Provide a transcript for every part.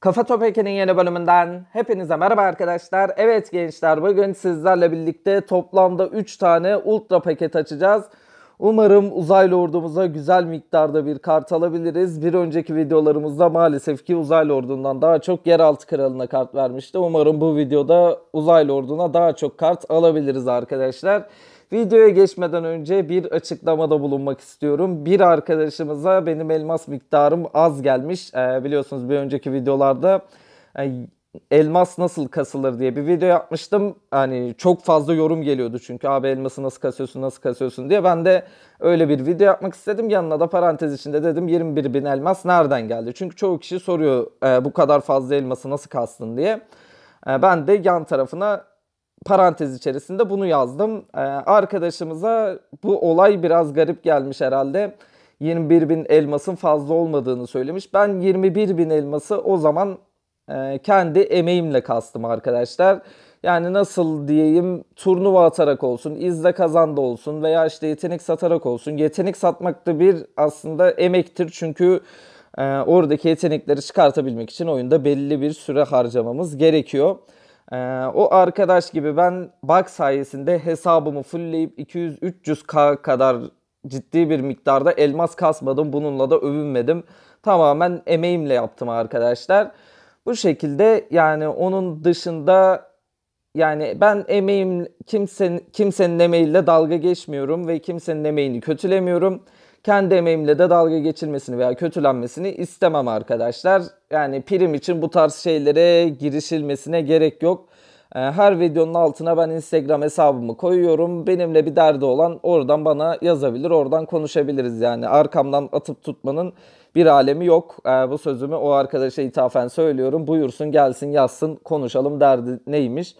Kafa Top Topeki'nin yeni bölümünden hepinize merhaba arkadaşlar. Evet gençler bugün sizlerle birlikte toplamda 3 tane ultra paket açacağız. Umarım uzaylı ordumuza güzel miktarda bir kart alabiliriz. Bir önceki videolarımızda maalesef ki uzaylı ordundan daha çok yeraltı kralına kart vermişti. Umarım bu videoda uzaylı orduna daha çok kart alabiliriz arkadaşlar. Videoya geçmeden önce bir açıklamada bulunmak istiyorum. Bir arkadaşımıza benim elmas miktarım az gelmiş. Ee, biliyorsunuz bir önceki videolarda e, elmas nasıl kasılır diye bir video yapmıştım. Hani çok fazla yorum geliyordu çünkü abi elması nasıl kasıyorsun nasıl kasıyorsun diye. Ben de öyle bir video yapmak istedim. Yanına da parantez içinde dedim 21 bin elmas nereden geldi? Çünkü çoğu kişi soruyor e, bu kadar fazla elması nasıl kastın diye. E, ben de yan tarafına parantez içerisinde bunu yazdım. E, arkadaşımıza bu olay biraz garip gelmiş herhalde. 21 bin elmasın fazla olmadığını söylemiş. Ben 21 bin elması o zaman ee, kendi emeğimle kastım arkadaşlar. Yani nasıl diyeyim turnuva atarak olsun, izle kazandı olsun veya işte yetenek satarak olsun. Yetenek satmak da bir aslında emektir çünkü e, oradaki yetenekleri çıkartabilmek için oyunda belli bir süre harcamamız gerekiyor. E, o arkadaş gibi ben bug sayesinde hesabımı fullleyip 200-300k kadar ciddi bir miktarda elmas kasmadım. Bununla da övünmedim. Tamamen emeğimle yaptım arkadaşlar. Bu şekilde yani onun dışında yani ben emeğim kimsenin kimsenin emeğiyle dalga geçmiyorum ve kimsenin emeğini kötülemiyorum. Kendi emeğimle de dalga geçilmesini veya kötülenmesini istemem arkadaşlar. Yani prim için bu tarz şeylere girişilmesine gerek yok. Ee, her videonun altına ben Instagram hesabımı koyuyorum. Benimle bir derdi olan oradan bana yazabilir, oradan konuşabiliriz. Yani arkamdan atıp tutmanın bir alemi yok. E, bu sözümü o arkadaşa ithafen söylüyorum. Buyursun gelsin yazsın konuşalım derdi neymiş.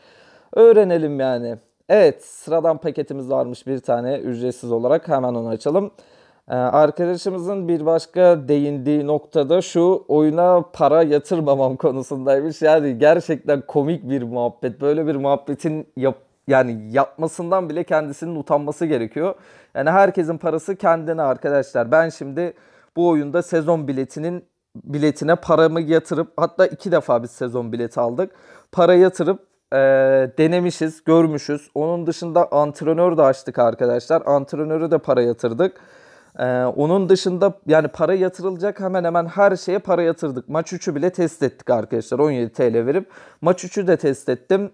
Öğrenelim yani. Evet sıradan paketimiz varmış bir tane ücretsiz olarak hemen onu açalım. Ee, arkadaşımızın bir başka değindiği noktada şu oyuna para yatırmamam konusundaymış. Yani gerçekten komik bir muhabbet. Böyle bir muhabbetin yap yani yapmasından bile kendisinin utanması gerekiyor. Yani herkesin parası kendine arkadaşlar. Ben şimdi bu oyunda sezon biletinin biletine paramı yatırıp hatta iki defa biz sezon bileti aldık. Para yatırıp e, denemişiz, görmüşüz. Onun dışında antrenör de açtık arkadaşlar. Antrenörü de para yatırdık. Ee, onun dışında yani para yatırılacak hemen hemen her şeye para yatırdık. Maç 3'ü bile test ettik arkadaşlar 17 TL verip. Maç 3'ü de test ettim.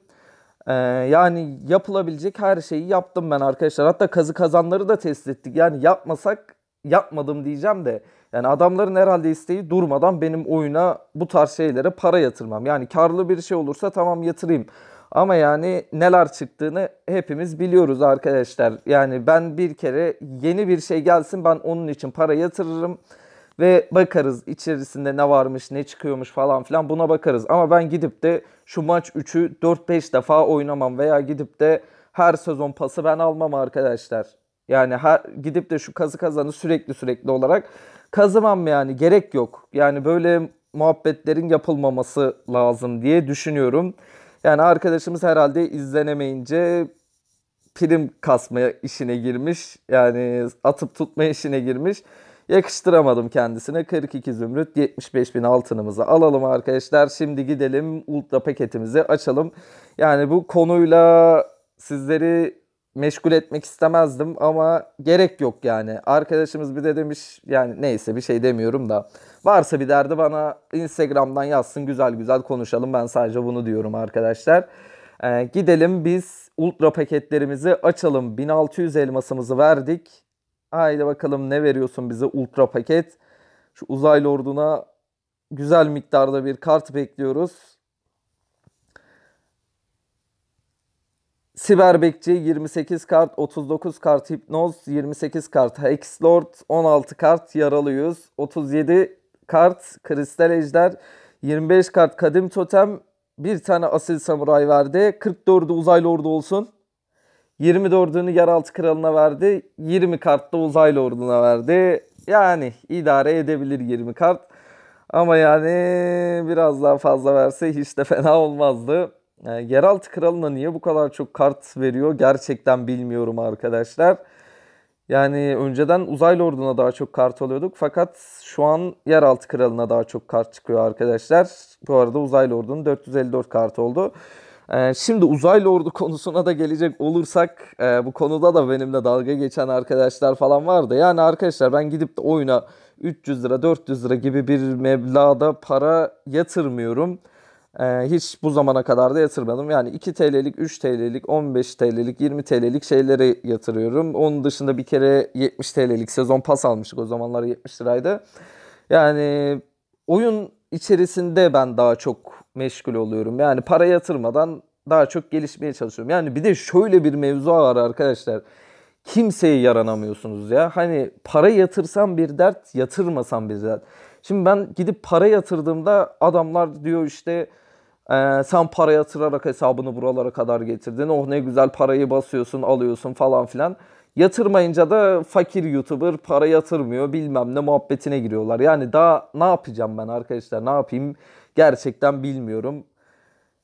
Ee, yani yapılabilecek her şeyi yaptım ben arkadaşlar. Hatta kazı kazanları da test ettik. Yani yapmasak yapmadım diyeceğim de yani adamların herhalde isteği durmadan benim oyuna bu tarz şeylere para yatırmam. Yani karlı bir şey olursa tamam yatırayım. Ama yani neler çıktığını hepimiz biliyoruz arkadaşlar. Yani ben bir kere yeni bir şey gelsin ben onun için para yatırırım ve bakarız içerisinde ne varmış ne çıkıyormuş falan filan buna bakarız. Ama ben gidip de şu maç 3'ü 4-5 defa oynamam veya gidip de her sezon pası ben almam arkadaşlar. Yani her gidip de şu kazı kazanı sürekli sürekli olarak kazımam yani gerek yok. Yani böyle muhabbetlerin yapılmaması lazım diye düşünüyorum. Yani arkadaşımız herhalde izlenemeyince prim kasma işine girmiş. Yani atıp tutma işine girmiş. Yakıştıramadım kendisine. 42 zümrüt 75 bin altınımızı alalım arkadaşlar. Şimdi gidelim ultra paketimizi açalım. Yani bu konuyla sizleri meşgul etmek istemezdim ama gerek yok yani. Arkadaşımız bir de demiş yani neyse bir şey demiyorum da. Varsa bir derdi bana Instagram'dan yazsın güzel güzel konuşalım. Ben sadece bunu diyorum arkadaşlar. Ee, gidelim biz ultra paketlerimizi açalım. 1600 elmasımızı verdik. Haydi bakalım ne veriyorsun bize ultra paket. Şu uzaylı orduna güzel miktarda bir kart bekliyoruz. Siber 28 kart, 39 kart Hipnoz, 28 kart Hexlord, 16 kart Yaralı 37 kart Kristal Ejder, 25 kart Kadim Totem, bir tane Asil Samuray verdi. 44'ü Uzaylı Ordu olsun. 24'ünü Yeraltı Kralı'na verdi. 20 kart da Uzaylı Ordu'na verdi. Yani idare edebilir 20 kart. Ama yani biraz daha fazla verse hiç de fena olmazdı. Ee, yeraltı kralına niye bu kadar çok kart veriyor gerçekten bilmiyorum arkadaşlar. Yani önceden uzaylı orduna daha çok kart alıyorduk fakat şu an yeraltı kralına daha çok kart çıkıyor arkadaşlar. Bu arada uzaylı ordunun 454 kart oldu. Ee, şimdi uzaylı ordu konusuna da gelecek olursak e, bu konuda da benimle dalga geçen arkadaşlar falan vardı. Yani arkadaşlar ben gidip de oyuna 300 lira 400 lira gibi bir meblağda para yatırmıyorum. Ee, hiç bu zamana kadar da yatırmadım. Yani 2 TL'lik, 3 TL'lik, 15 TL'lik, 20 TL'lik şeylere yatırıyorum. Onun dışında bir kere 70 TL'lik sezon pas almıştık. O zamanlar 70 liraydı. Yani oyun içerisinde ben daha çok meşgul oluyorum. Yani para yatırmadan daha çok gelişmeye çalışıyorum. Yani bir de şöyle bir mevzu var arkadaşlar. Kimseye yaranamıyorsunuz ya. Hani para yatırsam bir dert, yatırmasam bir dert. Şimdi ben gidip para yatırdığımda adamlar diyor işte ee, sen para yatırarak hesabını buralara kadar getirdin. Oh ne güzel parayı basıyorsun, alıyorsun falan filan. Yatırmayınca da fakir YouTuber para yatırmıyor bilmem ne muhabbetine giriyorlar. Yani daha ne yapacağım ben arkadaşlar ne yapayım gerçekten bilmiyorum.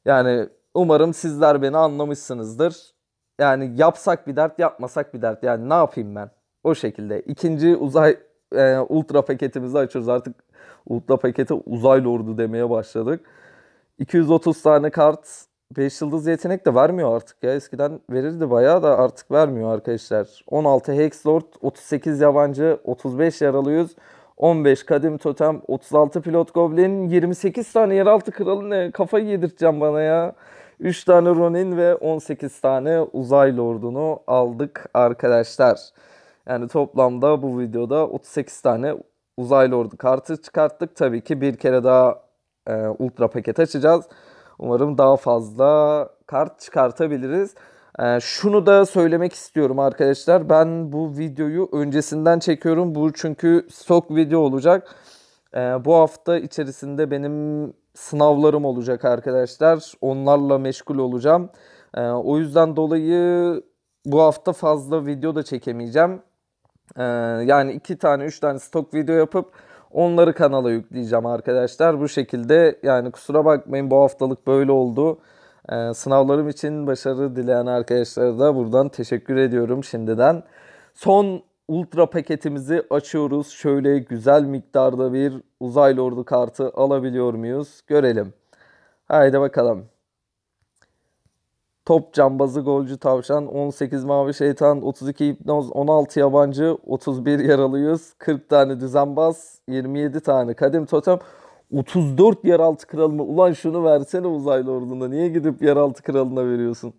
Yani umarım sizler beni anlamışsınızdır. Yani yapsak bir dert yapmasak bir dert yani ne yapayım ben o şekilde. İkinci uzay e, ultra paketimizi açıyoruz artık ultra pakete uzaylı ordu demeye başladık. 230 tane kart 5 yıldız yetenek de vermiyor artık ya. Eskiden verirdi bayağı da artık vermiyor arkadaşlar. 16 Hexlord, 38 yabancı, 35 yaralıyız, 15 kadim totem, 36 pilot goblin, 28 tane yeraltı kralı ne? Kafayı yedirteceğim bana ya. 3 tane Ronin ve 18 tane uzay lordunu aldık arkadaşlar. Yani toplamda bu videoda 38 tane uzay lordu kartı çıkarttık. Tabii ki bir kere daha e, ultra paket açacağız. Umarım daha fazla kart çıkartabiliriz. E, şunu da söylemek istiyorum arkadaşlar. Ben bu videoyu öncesinden çekiyorum. Bu çünkü stok video olacak. E, bu hafta içerisinde benim sınavlarım olacak arkadaşlar. Onlarla meşgul olacağım. E, o yüzden dolayı bu hafta fazla video da çekemeyeceğim. E, yani iki tane üç tane stok video yapıp Onları kanala yükleyeceğim arkadaşlar. Bu şekilde yani kusura bakmayın bu haftalık böyle oldu. Ee, sınavlarım için başarı dileyen arkadaşlara da buradan teşekkür ediyorum şimdiden. Son ultra paketimizi açıyoruz. Şöyle güzel miktarda bir uzaylı ordu kartı alabiliyor muyuz? Görelim. Haydi bakalım. Top cambazı golcü tavşan, 18 mavi şeytan, 32 hipnoz, 16 yabancı, 31 yaralıyız yüz, 40 tane düzenbaz, 27 tane kadim totem. 34 yeraltı kralına ulan şunu versene uzaylı orduna niye gidip yeraltı kralına veriyorsun?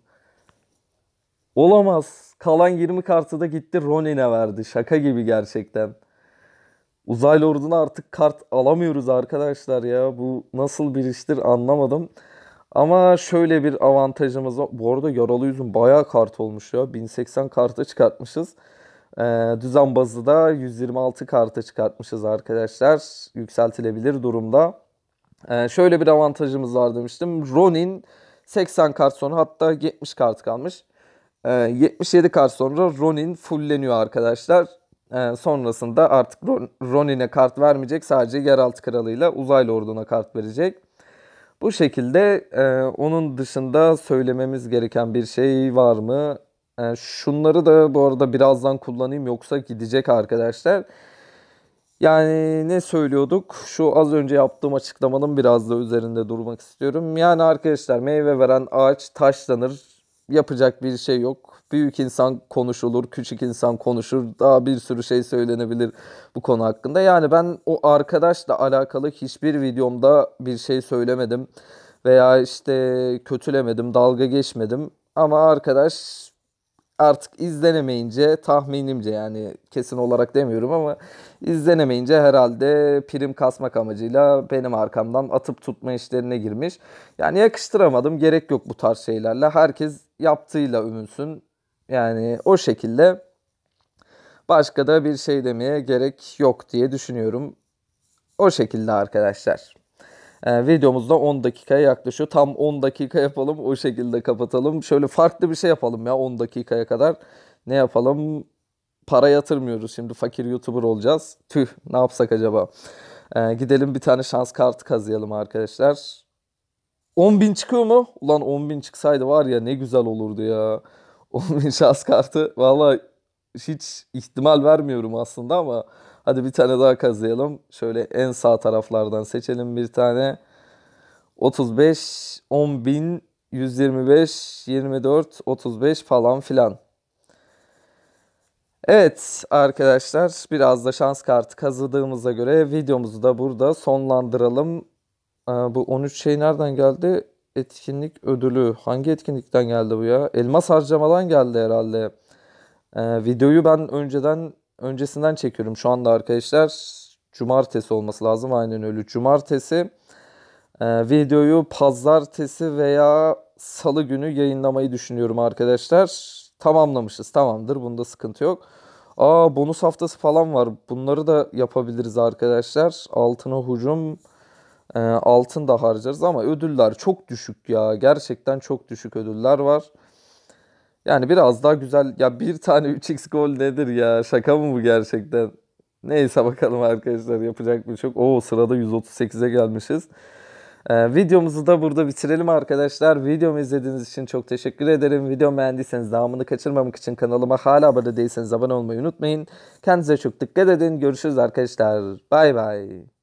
Olamaz. Kalan 20 kartı da gitti Ronin'e verdi. Şaka gibi gerçekten. Uzaylı orduna artık kart alamıyoruz arkadaşlar ya. Bu nasıl bir iştir anlamadım. Ama şöyle bir avantajımız var. Bu arada yaralı yüzüm bayağı kart olmuş ya. 1080 karta çıkartmışız. Ee, düzen bazı da 126 karta çıkartmışız arkadaşlar. Yükseltilebilir durumda. Ee, şöyle bir avantajımız var demiştim. Ronin 80 kart sonra hatta 70 kart kalmış. Ee, 77 kart sonra Ronin fullleniyor arkadaşlar. Ee, sonrasında artık Ronin'e kart vermeyecek. Sadece yeraltı kralıyla uzaylı orduna kart verecek. Bu şekilde e, onun dışında söylememiz gereken bir şey var mı? E, şunları da bu arada birazdan kullanayım yoksa gidecek arkadaşlar. Yani ne söylüyorduk? Şu az önce yaptığım açıklamanın biraz da üzerinde durmak istiyorum. Yani arkadaşlar meyve veren ağaç taşlanır yapacak bir şey yok. Büyük insan konuşulur, küçük insan konuşur. Daha bir sürü şey söylenebilir bu konu hakkında. Yani ben o arkadaşla alakalı hiçbir videomda bir şey söylemedim veya işte kötülemedim, dalga geçmedim. Ama arkadaş artık izlenemeyince tahminimce yani kesin olarak demiyorum ama izlenemeyince herhalde prim kasmak amacıyla benim arkamdan atıp tutma işlerine girmiş. Yani yakıştıramadım. Gerek yok bu tarz şeylerle. Herkes yaptığıyla övünsün. Yani o şekilde başka da bir şey demeye gerek yok diye düşünüyorum. O şekilde arkadaşlar. Ee, videomuzda 10 dakikaya yaklaşıyor. Tam 10 dakika yapalım. O şekilde kapatalım. Şöyle farklı bir şey yapalım ya 10 dakikaya kadar. Ne yapalım? Para yatırmıyoruz. Şimdi fakir YouTuber olacağız. Tüh ne yapsak acaba? Ee, gidelim bir tane şans kartı kazıyalım arkadaşlar. 10 bin çıkıyor mu? Ulan 10 bin çıksaydı var ya ne güzel olurdu ya. 10 bin şans kartı. Valla hiç ihtimal vermiyorum aslında ama hadi bir tane daha kazıyalım. Şöyle en sağ taraflardan seçelim bir tane. 35, 10 bin, 125, 24, 35 falan filan. Evet arkadaşlar biraz da şans kartı kazıdığımıza göre videomuzu da burada sonlandıralım bu 13 şey nereden geldi? Etkinlik ödülü. Hangi etkinlikten geldi bu ya? Elmas harcamadan geldi herhalde. Ee, videoyu ben önceden öncesinden çekiyorum şu anda arkadaşlar. Cumartesi olması lazım aynen öyle. Cumartesi e, videoyu pazartesi veya salı günü yayınlamayı düşünüyorum arkadaşlar. Tamamlamışız tamamdır bunda sıkıntı yok. Aa bonus haftası falan var. Bunları da yapabiliriz arkadaşlar. Altına hucum e, altın da harcarız ama ödüller çok düşük ya. Gerçekten çok düşük ödüller var. Yani biraz daha güzel. Ya bir tane 3x gol nedir ya? Şaka mı bu gerçekten? Neyse bakalım arkadaşlar yapacak bir çok. Şey yok. Oo sırada 138'e gelmişiz. Ee, videomuzu da burada bitirelim arkadaşlar. Videomu izlediğiniz için çok teşekkür ederim. Videomu beğendiyseniz devamını kaçırmamak için kanalıma hala abone değilseniz abone olmayı unutmayın. Kendinize çok dikkat edin. Görüşürüz arkadaşlar. Bay bay.